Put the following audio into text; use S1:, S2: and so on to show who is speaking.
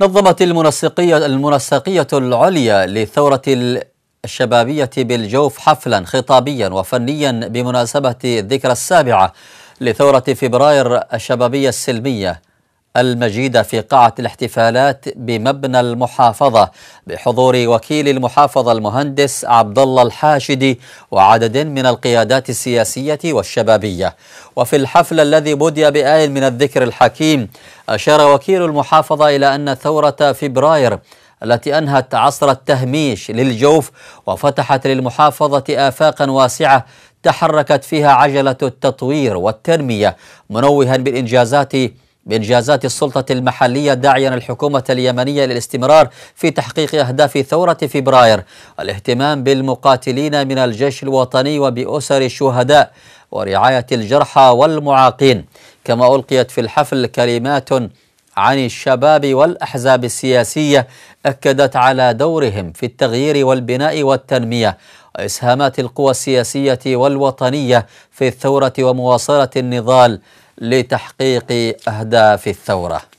S1: نظمت المنسقية, المنسقية العليا للثورة الشبابية بالجوف حفلا خطابيا وفنيا بمناسبة الذكرى السابعة لثورة فبراير الشبابية السلمية المجيدة في قاعة الاحتفالات بمبنى المحافظة بحضور وكيل المحافظة المهندس عبد الله الحاشدي وعدد من القيادات السياسية والشبابية وفي الحفل الذي بدي بآي من الذكر الحكيم أشار وكيل المحافظة إلى أن ثورة فبراير التي أنهت عصر التهميش للجوف وفتحت للمحافظة آفاقا واسعة تحركت فيها عجلة التطوير والتنمية منوها بالإنجازات بإنجازات السلطة المحلية داعيا الحكومة اليمنية للاستمرار في تحقيق أهداف ثورة فبراير الاهتمام بالمقاتلين من الجيش الوطني وبأسر الشهداء ورعاية الجرحى والمعاقين كما ألقيت في الحفل كلمات عن الشباب والأحزاب السياسية أكدت على دورهم في التغيير والبناء والتنمية وإسهامات القوى السياسية والوطنية في الثورة ومواصلة النضال لتحقيق أهداف الثورة